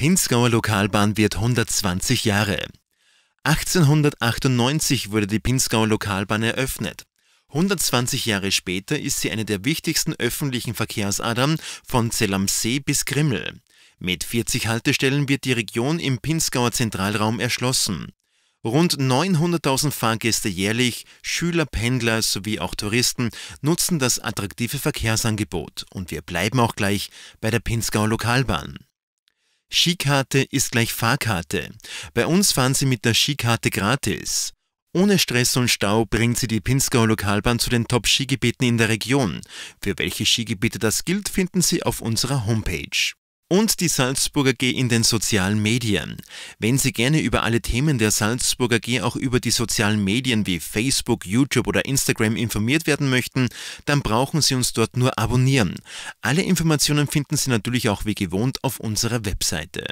Pinzgauer Lokalbahn wird 120 Jahre. 1898 wurde die Pinzgauer Lokalbahn eröffnet. 120 Jahre später ist sie eine der wichtigsten öffentlichen Verkehrsadern von Zell am See bis Grimmel. Mit 40 Haltestellen wird die Region im Pinzgauer Zentralraum erschlossen. Rund 900.000 Fahrgäste jährlich, Schüler, Pendler sowie auch Touristen nutzen das attraktive Verkehrsangebot und wir bleiben auch gleich bei der Pinzgauer Lokalbahn. Skikarte ist gleich Fahrkarte. Bei uns fahren Sie mit der Skikarte gratis. Ohne Stress und Stau bringt sie die Pinskauer Lokalbahn zu den Top-Skigebieten in der Region. Für welche Skigebiete das gilt, finden Sie auf unserer Homepage und die Salzburger G in den sozialen Medien. Wenn Sie gerne über alle Themen der Salzburger G auch über die sozialen Medien wie Facebook, YouTube oder Instagram informiert werden möchten, dann brauchen Sie uns dort nur abonnieren. Alle Informationen finden Sie natürlich auch wie gewohnt auf unserer Webseite.